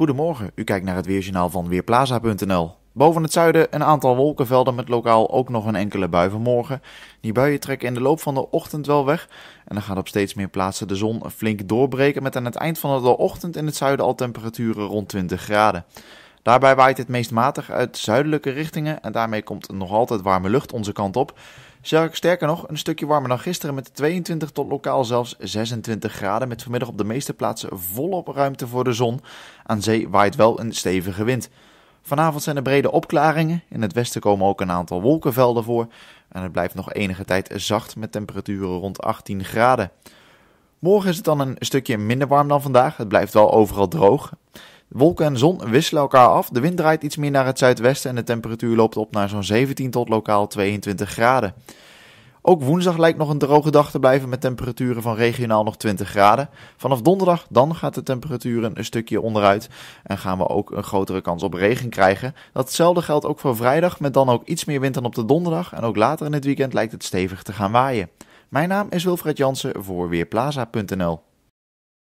Goedemorgen, u kijkt naar het weerjournaal van Weerplaza.nl. Boven het zuiden een aantal wolkenvelden met lokaal ook nog een enkele bui vanmorgen. Die buien trekken in de loop van de ochtend wel weg. En dan gaat op steeds meer plaatsen de zon flink doorbreken met aan het eind van de ochtend in het zuiden al temperaturen rond 20 graden. Daarbij waait het meest matig uit zuidelijke richtingen en daarmee komt nog altijd warme lucht onze kant op. Sterker nog, een stukje warmer dan gisteren met 22 tot lokaal zelfs 26 graden. Met vanmiddag op de meeste plaatsen volop ruimte voor de zon. Aan zee waait wel een stevige wind. Vanavond zijn er brede opklaringen. In het westen komen ook een aantal wolkenvelden voor. En het blijft nog enige tijd zacht met temperaturen rond 18 graden. Morgen is het dan een stukje minder warm dan vandaag. Het blijft wel overal droog. Wolken en zon wisselen elkaar af. De wind draait iets meer naar het zuidwesten en de temperatuur loopt op naar zo'n 17 tot lokaal 22 graden. Ook woensdag lijkt nog een droge dag te blijven met temperaturen van regionaal nog 20 graden. Vanaf donderdag dan gaat de temperaturen een stukje onderuit en gaan we ook een grotere kans op regen krijgen. Datzelfde geldt ook voor vrijdag met dan ook iets meer wind dan op de donderdag en ook later in het weekend lijkt het stevig te gaan waaien. Mijn naam is Wilfred Jansen voor Weerplaza.nl